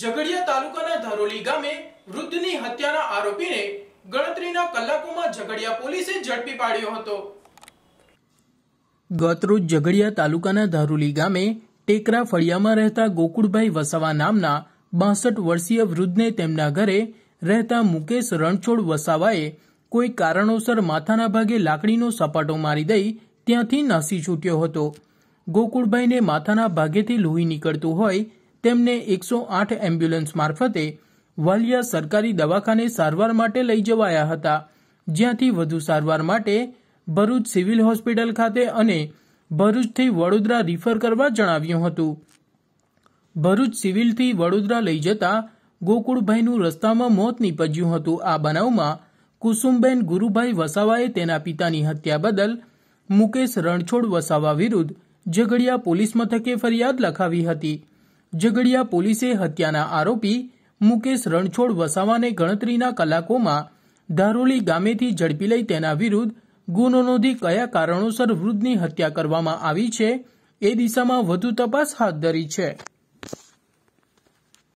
ઝઘડિયા તાલુકાના ધરોલી ગામે વૃદ્ધની હત્યાના આરોપીને ગણતરીના કલાકોમાં ઝઘડિયા પોલીસે ઝડપી પાડ્યો હતો ગતરોજ ઝઘડિયા તાલુકાના ધારુલી ગામે ટેકરા ફળિયામાં રહેતા ગોકુળભાઈ વસાવા નામના બાસઠ વર્ષીય વૃદ્ધને તેમના ઘરે રહેતા મુકેશ રણછોડ વસાવાએ કોઈ કારણોસર માથાના ભાગે લાકડીનો સપાટો મારી દઈ ત્યાંથી નાસી છૂટ્યો હતો ગોકુળભાઈને માથાના ભાગેથી લોહી નીકળતું હોય તેમને એકસો આઠ એમ્બ્યુલન્સ મારફતે વાલિયા સરકારી દવાખાને સારવાર માટે લઈ જવાયા હતા જ્યાંથી વધુ સારવાર માટે ભરૂચ સિવિલ હોસ્પિટલ ખાતે અને ભરૂચથી વડોદરા રિફર કરવા જણાવ્યું હતું ભરૂચ સિવિલથી વડોદરા લઈ જતા ગોકુળભાઈનું રસ્તામાં મોત નીપજ્યું હતું આ બનાવમાં કુસુમબેન ગુરુભાઈ વસાવાએ તેના પિતાની હત્યા બદલ મુકેશ રણછોડ વસાવા વિરુદ્ધ ઝઘડિયા પોલીસ મથકે ફરિયાદ લખાવી હતી ઝઘડિયા પોલીસે હત્યાના આરોપી મુકેશ રણછોડ વસાવાને ગણતરીના કલાકોમાં ધારોલી ગામેથી ઝડપી લઈ તેના વિરુદ્ધ ગુનો નોંધી કયા કારણોસર વૃદ્ધની હત્યા કરવામાં આવી છે એ દિશામાં વધુ તપાસ હાથ ધરી છે